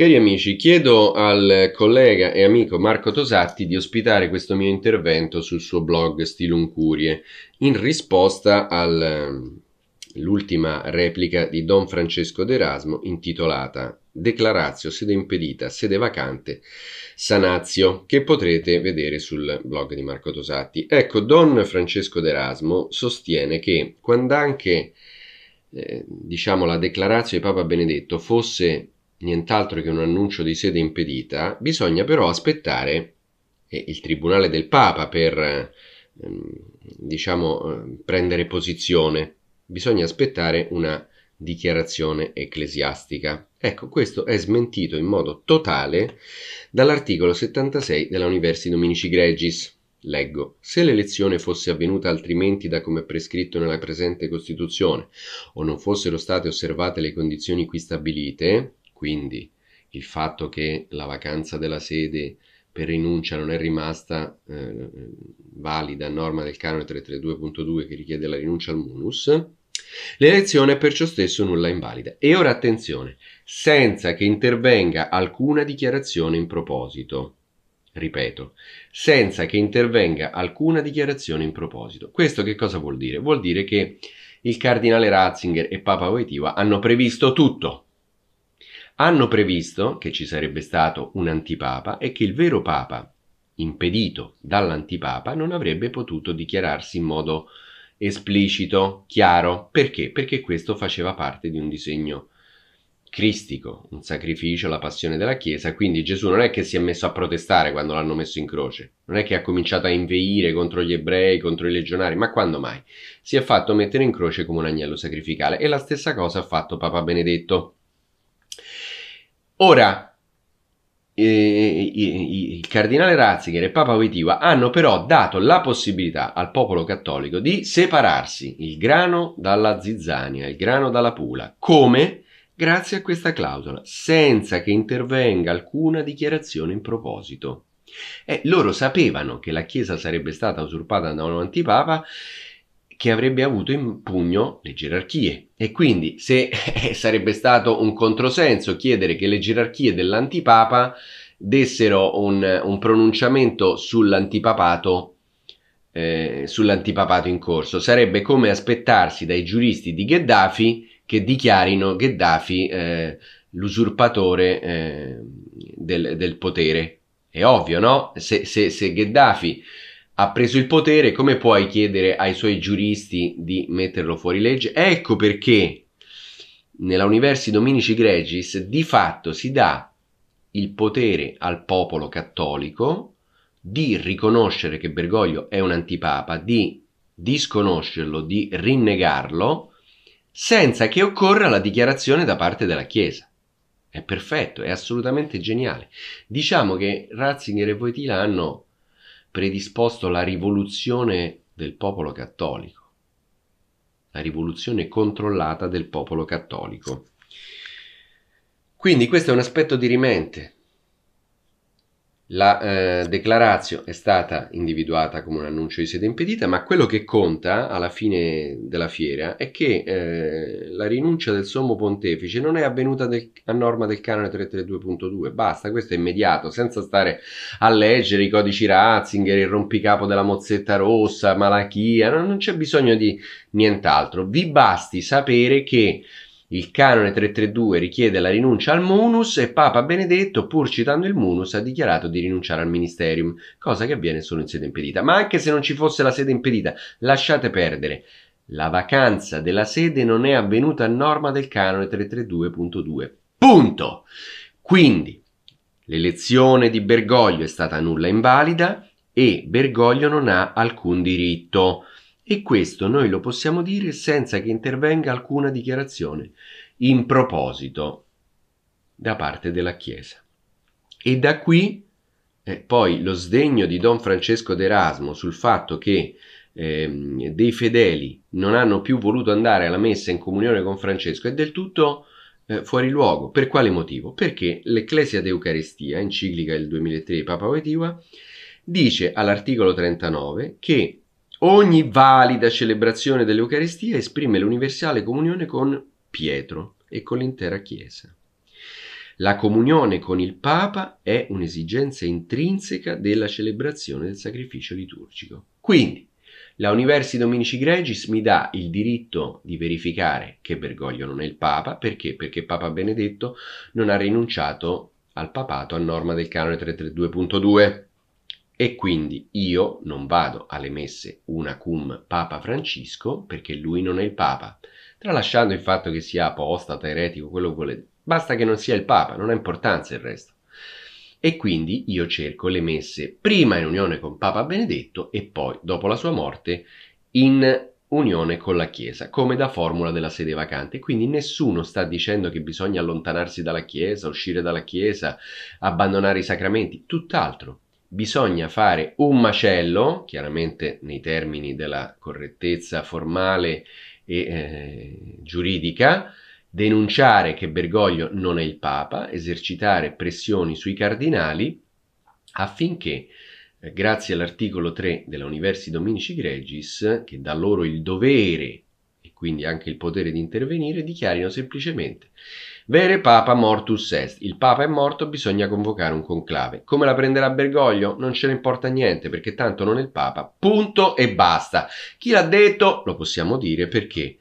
Cari amici, chiedo al collega e amico Marco Tosatti di ospitare questo mio intervento sul suo blog Stilun Curie in risposta all'ultima ehm, replica di Don Francesco d'Erasmo intitolata Declarazio sede impedita, sede vacante, Sanazio, che potrete vedere sul blog di Marco Tosatti. Ecco, Don Francesco d'Erasmo sostiene che quando anche eh, diciamo la declarazione di Papa Benedetto fosse nient'altro che un annuncio di sede impedita, bisogna però aspettare eh, il Tribunale del Papa per eh, mm, diciamo eh, prendere posizione. Bisogna aspettare una dichiarazione ecclesiastica. Ecco, questo è smentito in modo totale dall'articolo 76 della Universi Dominici Gregis. Leggo, se l'elezione fosse avvenuta altrimenti da come prescritto nella presente Costituzione o non fossero state osservate le condizioni qui stabilite, quindi il fatto che la vacanza della sede per rinuncia non è rimasta eh, valida a norma del canone 332.2 che richiede la rinuncia al munus, l'elezione è perciò stesso nulla invalida. E ora attenzione, senza che intervenga alcuna dichiarazione in proposito. Ripeto, senza che intervenga alcuna dichiarazione in proposito. Questo che cosa vuol dire? Vuol dire che il cardinale Ratzinger e Papa Voitiva hanno previsto tutto hanno previsto che ci sarebbe stato un antipapa e che il vero papa, impedito dall'antipapa, non avrebbe potuto dichiararsi in modo esplicito, chiaro. Perché? Perché questo faceva parte di un disegno cristico, un sacrificio, la passione della Chiesa. Quindi Gesù non è che si è messo a protestare quando l'hanno messo in croce, non è che ha cominciato a inveire contro gli ebrei, contro i legionari, ma quando mai? Si è fatto mettere in croce come un agnello sacrificale e la stessa cosa ha fatto Papa Benedetto Ora, eh, il cardinale Ratzinger e Papa Vitiva hanno però dato la possibilità al popolo cattolico di separarsi il grano dalla zizzania, il grano dalla pula, come grazie a questa clausola, senza che intervenga alcuna dichiarazione in proposito. Eh, loro sapevano che la Chiesa sarebbe stata usurpata da un antipapa che avrebbe avuto in pugno le gerarchie. E quindi se sarebbe stato un controsenso chiedere che le gerarchie dell'antipapa dessero un, un pronunciamento sull'antipapato, eh, sull'antipapato in corso, sarebbe come aspettarsi dai giuristi di Gheddafi che dichiarino Gheddafi eh, l'usurpatore eh, del, del, potere. È ovvio, no? se, se, se Gheddafi ha preso il potere, come puoi chiedere ai suoi giuristi di metterlo fuori legge? Ecco perché nella Universi Dominici Gregis di fatto si dà il potere al popolo cattolico di riconoscere che Bergoglio è un antipapa, di disconoscerlo, di rinnegarlo, senza che occorra la dichiarazione da parte della Chiesa. È perfetto, è assolutamente geniale. Diciamo che Ratzinger e Voitila hanno predisposto la rivoluzione del popolo cattolico, la rivoluzione controllata del popolo cattolico. Quindi questo è un aspetto dirimente la eh, declarazio è stata individuata come un annuncio di sede impedita, ma quello che conta alla fine della fiera è che eh, la rinuncia del sommo pontefice non è avvenuta del, a norma del canone 332.2. Basta, questo è immediato, senza stare a leggere i codici Ratzinger, il rompicapo della mozzetta rossa, Malachia, no, non c'è bisogno di nient'altro. Vi basti sapere che il canone 332 richiede la rinuncia al munus e Papa Benedetto, pur citando il munus, ha dichiarato di rinunciare al ministerium, cosa che avviene solo in sede impedita. Ma anche se non ci fosse la sede impedita, lasciate perdere. La vacanza della sede non è avvenuta a norma del canone 332.2. Punto. Quindi l'elezione di Bergoglio è stata nulla invalida e Bergoglio non ha alcun diritto. E questo noi lo possiamo dire senza che intervenga alcuna dichiarazione in proposito da parte della Chiesa. E da qui eh, poi lo sdegno di Don Francesco d'Erasmo sul fatto che eh, dei fedeli non hanno più voluto andare alla messa in comunione con Francesco è del tutto eh, fuori luogo. Per quale motivo? Perché l'Ecclesia d'Eucaristia, enciclica del 2003 di Papa Vetiva, dice all'articolo 39 che Ogni valida celebrazione dell'Eucaristia esprime l'universale comunione con Pietro e con l'intera Chiesa. La comunione con il Papa è un'esigenza intrinseca della celebrazione del sacrificio liturgico. Quindi, la Universi Dominici Gregis mi dà il diritto di verificare che Bergoglio non è il Papa, perché? Perché Papa Benedetto non ha rinunciato al papato a norma del canone 332.2. E quindi io non vado alle messe una cum Papa Francesco perché lui non è il Papa. Tralasciando il fatto che sia apostata, eretico, quello che volete. Basta che non sia il Papa, non ha importanza il resto. E quindi io cerco le messe prima in unione con Papa Benedetto e poi, dopo la sua morte, in unione con la Chiesa, come da formula della sede vacante. Quindi nessuno sta dicendo che bisogna allontanarsi dalla Chiesa, uscire dalla Chiesa, abbandonare i sacramenti, tutt'altro bisogna fare un macello, chiaramente nei termini della correttezza formale e eh, giuridica, denunciare che Bergoglio non è il Papa, esercitare pressioni sui cardinali affinché, eh, grazie all'articolo 3 della Universi Dominici Gregis, che dà loro il dovere e quindi anche il potere di intervenire, dichiarino semplicemente Vere Papa mortus est. Il Papa è morto, bisogna convocare un conclave. Come la prenderà Bergoglio? Non ce ne importa niente, perché tanto non è il Papa. Punto e basta. Chi l'ha detto? Lo possiamo dire perché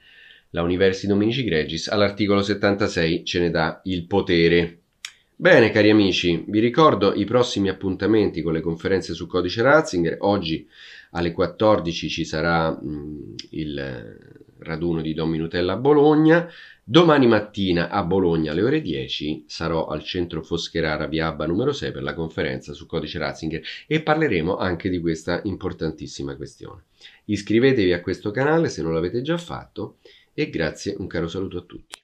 la Universi Dominici Gregis all'articolo 76 ce ne dà il potere. Bene, cari amici, vi ricordo i prossimi appuntamenti con le conferenze sul codice Ratzinger. Oggi alle 14 ci sarà mh, mm, il raduno di Don Minutella a Bologna. Domani mattina a Bologna alle ore 10 sarò al centro Foscherara via Abba numero 6 per la conferenza su codice Ratzinger e parleremo anche di questa importantissima questione. Iscrivetevi a questo canale se non l'avete già fatto e grazie, un caro saluto a tutti.